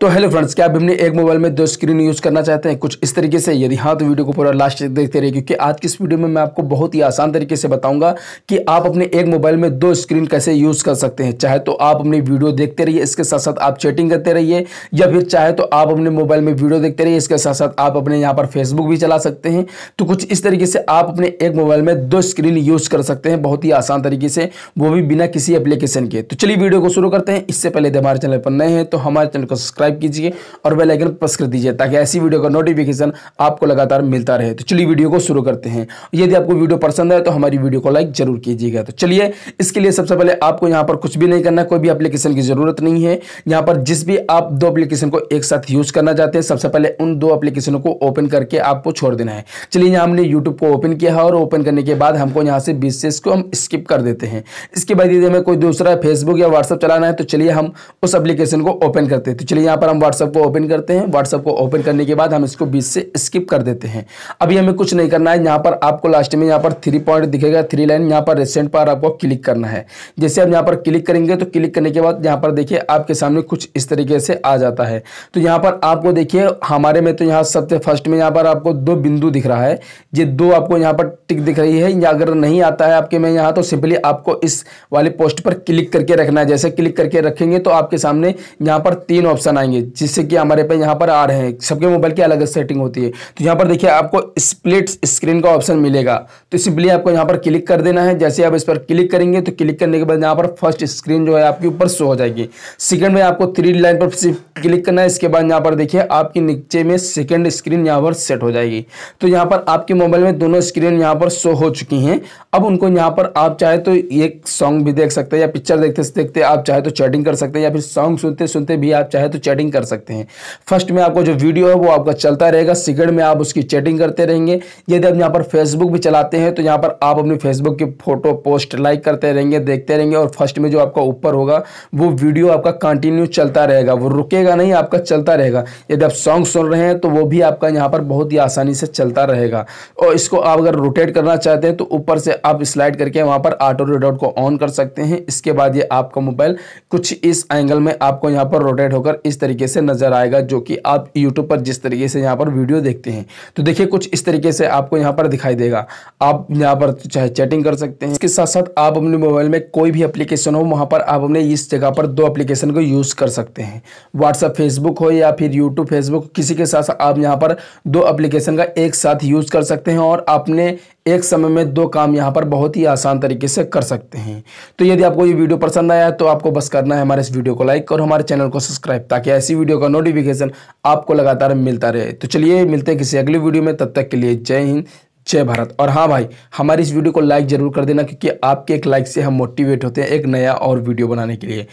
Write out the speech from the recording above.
तो hello friends क्या आप हमने एक मोबाइल में दो स्क्रीन यूज़ करना चाहते हैं कुछ इस तरीके से यदि हाँ तो वीडियो को पूरा लास्ट तक देखते रहिए क्योंकि आज की इस वीडियो में मैं आपको बहुत ही आसान तरीके से बताऊंगा कि आप अपने एक मोबाइल में दो स्क्रीन कैसे यूज़ कर सकते हैं चाहे तो आप अपनी वीडियो देखते रहिए इसके साथ साथ आप चैटिंग करते रहिए या फिर चाहे तो आप अपने मोबाइल में वीडियो देखते रहिए इसके साथ साथ आप अपने यहाँ पर फेसबुक भी चला सकते हैं तो कुछ इस तरीके से आप अपने एक मोबाइल में दो स्क्रीन यूज़ कर सकते हैं बहुत ही आसान तरीके से वो भी बिना किसी एप्लीकेशन के तो चलिए वीडियो को शुरू करते हैं इससे पहले हमारे चैनल पर नए हैं तो हमारे चैनल को सब्सक्राइब सब्सक्राइब कीजिए और बेल आइकन प्रेस कर दीजिए ताकि ऐसी वीडियो का नोटिफिकेशन आपको लगातार मिलता रहे तो चलिए वीडियो को शुरू करते हैं यदि आपको वीडियो पसंद आए तो हमारी वीडियो को लाइक जरूर कीजिएगा तो चलिए इसके लिए सबसे पहले आपको यहाँ पर कुछ भी नहीं करना कोई भी अप्लीकेशन की ज़रूरत नहीं है यहाँ पर जिस भी आप दो अप्लीकेशन को एक साथ यूज़ करना चाहते हैं सबसे पहले उन दो एप्लीकेशनों को ओपन करके आपको छोड़ देना है चलिए यहाँ हमने यूट्यूब को ओपन किया है और ओपन करने के बाद हमको यहाँ से बीस से इसको हम स्किप कर देते हैं इसके बाद यदि हमें कोई दूसरा फेसबुक या व्हाट्सअप चलाना है तो चलिए हम उस एप्लीकेशन को ओपन करते हैं तो चलिए यहाँ पर हम व्हाट्सअप को ओपन करते हैं व्हाट्सअप को ओपन करने के बाद हम इसको बीच से स्किप कर देते हैं अभी हमें कुछ नहीं करना है यहाँ पर आपको लास्ट में यहाँ पर थ्री पॉइंट दिखेगा थ्री लाइन यहाँ पर रेसेंट पर आपको क्लिक करना है जैसे आप यहाँ पर क्लिक करेंगे तो क्लिक करने के बाद यहाँ पर देखिए आपके सामने कुछ इस तरीके से आ जाता है तो यहाँ पर आपको देखिए हमारे में तो यहाँ सबसे फर्स्ट में यहाँ पर आपको दो बिंदु दिख रहा है ये दो आपको यहाँ पर टिक दिख रही है या अगर नहीं आता है आपके में यहाँ तो सिंपली आपको इस वाले पोस्ट पर क्लिक करके रखना है जैसे क्लिक करके रखेंगे तो आपके सामने यहाँ पर तीन ऑप्शन आएंगे आएंगे जिससे कि हमारे पे यहाँ पर आ रहे हैं सबके मोबाइल की अलग सेटिंग होती है तो यहाँ पर देखिए आपको स्प्लिट स्क्रीन का ऑप्शन मिलेगा तो सिंपली आपको यहाँ पर क्लिक कर देना है जैसे आप इस पर क्लिक करेंगे तो क्लिक करने के बाद यहाँ पर फर्स्ट स्क्रीन जो है आपके ऊपर शो हो जाएगी सेकेंड में आपको थ्री लाइन पर सिर्फ क्लिक करना है इसके बाद यहाँ पर देखिए आपके नीचे में सेकेंड स्क्रीन यहाँ पर सेट हो जाएगी तो यहाँ पर आपके मोबाइल में दोनों स्क्रीन यहाँ पर शो हो चुकी हैं अब उनको यहाँ पर आप चाहे तो एक सॉन्ग भी देख सकते हैं या पिक्चर देखते देखते आप चाहे तो चैटिंग कर सकते हैं या फिर सॉन्ग सुनते सुनते भी आप चाहे तो चैटिंग चैटिंग कर सकते हैं फर्स्ट में आपको जो वीडियो है वो आपका चलता रहेगा सेकेंड में आप उसकी चैटिंग करते रहेंगे यदि आप यहाँ पर फेसबुक भी चलाते हैं तो यहाँ पर आप अपनी फेसबुक की फोटो पोस्ट लाइक करते रहेंगे देखते रहेंगे और फर्स्ट में जो आपका ऊपर होगा वो वीडियो आपका कंटिन्यू चलता रहेगा वो रुकेगा नहीं आपका चलता रहेगा यदि आप सॉन्ग सुन रहे हैं तो वो भी आपका यहाँ पर बहुत ही आसानी से चलता रहेगा और इसको आप अगर रोटेट करना चाहते हैं तो ऊपर से आप स्लाइड करके वहाँ पर ऑटो रिडोट को ऑन कर सकते हैं इसके बाद ये आपका मोबाइल कुछ इस एंगल में आपको यहाँ पर रोटेट होकर इस तरीके से नज़र आएगा जो कि आप यूट्यूब पर जिस तरीके से यहाँ पर वीडियो देखते हैं तो देखिए कुछ इस तरीके से आपको यहाँ पर दिखाई देगा आप यहाँ पर चाहे चैटिंग कर सकते हैं इसके साथ साथ आप अपने मोबाइल में कोई भी एप्लीकेशन हो वहाँ पर आप अपने इस जगह पर दो एप्लीकेशन को यूज़ कर सकते हैं व्हाट्सअप फेसबुक हो या फिर यूट्यूब फेसबुक किसी के साथ आप यहाँ पर दो एप्लीकेशन का एक साथ यूज़ कर सकते हैं और अपने एक समय में दो काम यहाँ पर बहुत ही आसान तरीके से कर सकते हैं तो यदि आपको ये वीडियो पसंद आया तो आपको बस करना है हमारे इस वीडियो को लाइक और हमारे चैनल को सब्सक्राइब ताकि ऐसी वीडियो का नोटिफिकेशन आपको लगातार मिलता रहे तो चलिए मिलते हैं किसी अगली वीडियो में तब तक के लिए जय हिंद जय भारत और हाँ भाई हमारी इस वीडियो को लाइक ज़रूर कर देना क्योंकि आपके एक लाइक से हम मोटिवेट होते हैं एक नया और वीडियो बनाने के लिए